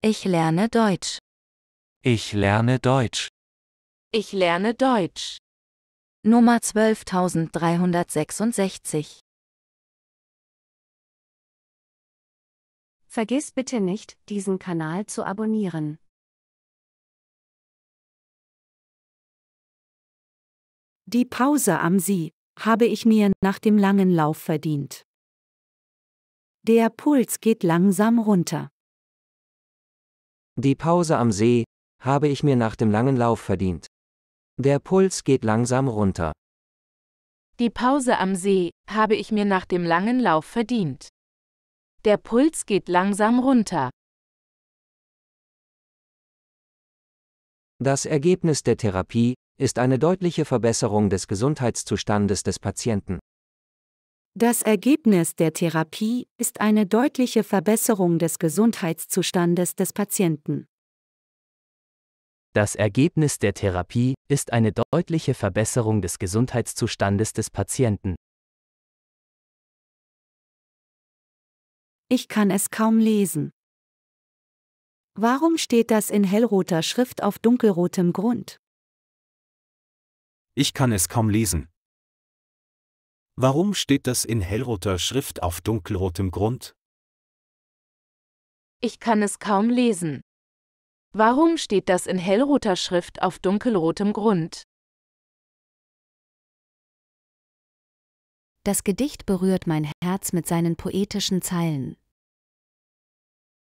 Ich lerne Deutsch. Ich lerne Deutsch. Ich lerne Deutsch. Nummer 12366. Vergiss bitte nicht, diesen Kanal zu abonnieren. Die Pause am Sie habe ich mir nach dem langen Lauf verdient. Der Puls geht langsam runter. Die Pause am See, habe ich mir nach dem langen Lauf verdient. Der Puls geht langsam runter. Die Pause am See, habe ich mir nach dem langen Lauf verdient. Der Puls geht langsam runter. Das Ergebnis der Therapie ist eine deutliche Verbesserung des Gesundheitszustandes des Patienten. Das Ergebnis der Therapie ist eine deutliche Verbesserung des Gesundheitszustandes des Patienten. Das Ergebnis der Therapie ist eine deutliche Verbesserung des Gesundheitszustandes des Patienten. Ich kann es kaum lesen. Warum steht das in hellroter Schrift auf dunkelrotem Grund? Ich kann es kaum lesen. Warum steht das in hellroter Schrift auf dunkelrotem Grund? Ich kann es kaum lesen. Warum steht das in hellroter Schrift auf dunkelrotem Grund? Das Gedicht berührt mein Herz mit seinen poetischen Zeilen.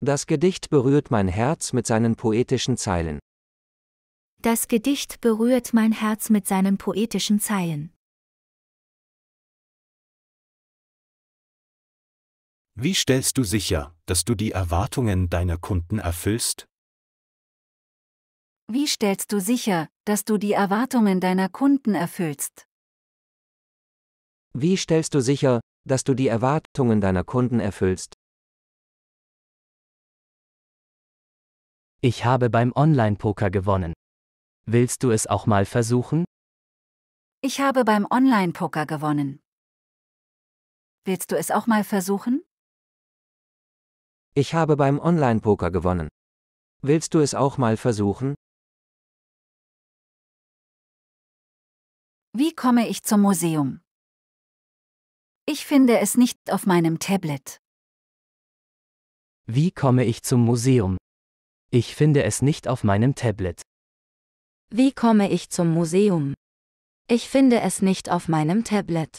Das Gedicht berührt mein Herz mit seinen poetischen Zeilen. Das Gedicht berührt mein Herz mit seinen poetischen Zeilen. Wie stellst du sicher, dass du die Erwartungen deiner Kunden erfüllst? Wie stellst du sicher, dass du die Erwartungen deiner Kunden erfüllst? Wie stellst du sicher, dass du die Erwartungen deiner Kunden erfüllst? Ich habe beim Online-Poker gewonnen. Willst du es auch mal versuchen? Ich habe beim Online-Poker gewonnen. Willst du es auch mal versuchen? Ich habe beim Online-Poker gewonnen. Willst du es auch mal versuchen? Wie komme ich zum Museum? Ich finde es nicht auf meinem Tablet. Wie komme ich zum Museum? Ich finde es nicht auf meinem Tablet. Wie komme ich zum Museum? Ich finde es nicht auf meinem Tablet.